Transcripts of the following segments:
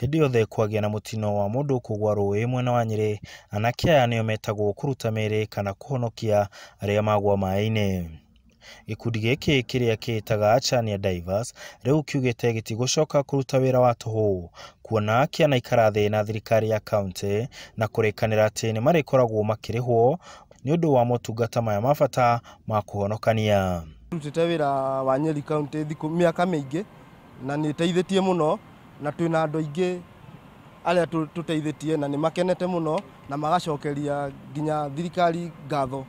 hindi yothe kwagia na mutino wa mundu kugwa rui mwena wa nyiri anake aya nio metagwo kuruta miri kana kuhonokia aria magwa maini gikundi giki kiria kiitaga Achania Divers riu kiugite gitigucoka kuruta wira wa tuhu kuona kianaikara thi na thirikari ya kaunti na kurikanira ati ni marikoragwo makirihwo ni undu wa motungata maya mabata ma kuhonokania rutite wira wa Nyeri kaunti thiku miaka miingi na ni teithitie muno na twina andu aingi aria tuteithitie na ni makenete no na magacokeria nginya thirikari ngatho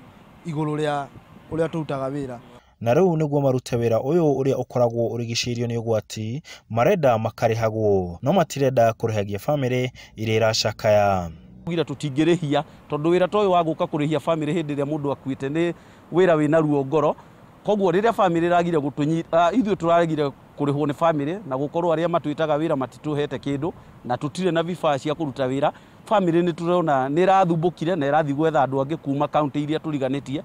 iguru ria uria turutaga wira na nä guo marute wira uyu uria ukoragwo nä å gwati marenda makarihagwo no matirenda kurihagia family iria iracakaya gira rä tondu wira toyo wa guka kurihia family hindi iria mundu akuite ni wira wina ruo ngoro koguo riria family iragire gutunyita uh, tå tũraregire kurihwo ni family na gukorwa aria matuitaga wira hete kindu na tutire na vifaa cia kuruta wira family ni turona ni rathumbukire na irathi gwetha andu angi kuma county iria turiganitie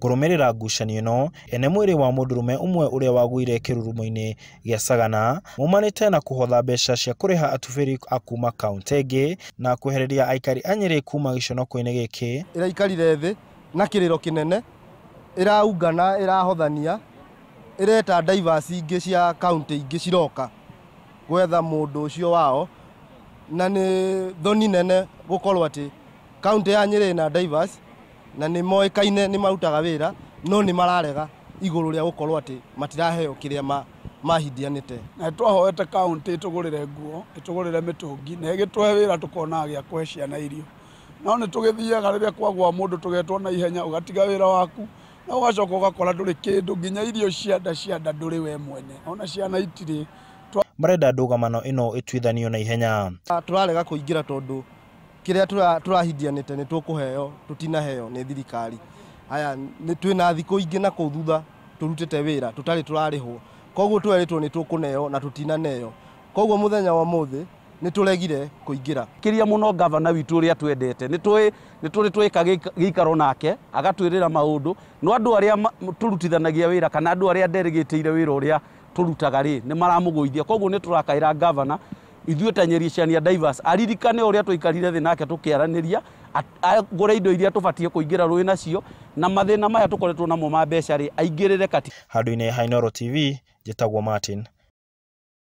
kurumirira ngucanio no ene mwiri wa mudurume umwe uria wagwire kirurumo-ini gia sagana mumanite na kuhotha mbeca cia kuriha atubiri akuma county ingi na kwehereria aikari anyiri kuma giconoko-ini giki iraikarire thi na kiriro kinene iraungana irahothania ireta divers ingĩ cia county ingĩ ciroka gwetha mundu ucio wao na ni thoni nene gũkorwo atĩ county ya Nyĩrĩ na divers na nĩ kaine ni marutaga wira no ni mararega iguru ria gũkorwo atĩ matiraheo kiria ma mahidianite na twahoete county tugurire nguo ĩtũgũrĩre mitungi na ĩgĩtũhe wira tukona gĩa kũhe ciana irio no ni tũgĩthiaga rĩrĩa kwagwa mundu tugetwa na ihenya ugatiga wira waku na ugacoka ugakora ndå rä kä ndå nginya irio cianda cianda ndå rä we mwene ona ciana itirä marenda ndågamano ä no ä tuithanio na ihenya ah, tå rarega kå ingä ra tondå kä rä a tå rahindianä te nä tåkå heo tå tinaheo nä thirikari haya twä na thikå ingä na kå thutha tå rutä te wä ra tå tarä tå rarä hwo koguo twerä two nä tå kå neo na tå tinaneo koguo må thenya wa må thä nä tå regire kå ingä ra kä ria må no ngavana witå å rä twendete nä tå rä twä ka gä nake agatwirira maundu no andu aria turutithanagia wira kana andu aria a nderä te ire wä ra å rä a tå rutaga rä nä maramå gå ithia koguo nä tå rakaä ta nyeri ciania divers aririkane uria rä thi nake tukiaraniria agore indo iria tubatie kuingira kå nacio na mathina maya tukoretwo namo ma mbeca rä aingä kati handu ine hainoro tv njätagwo martin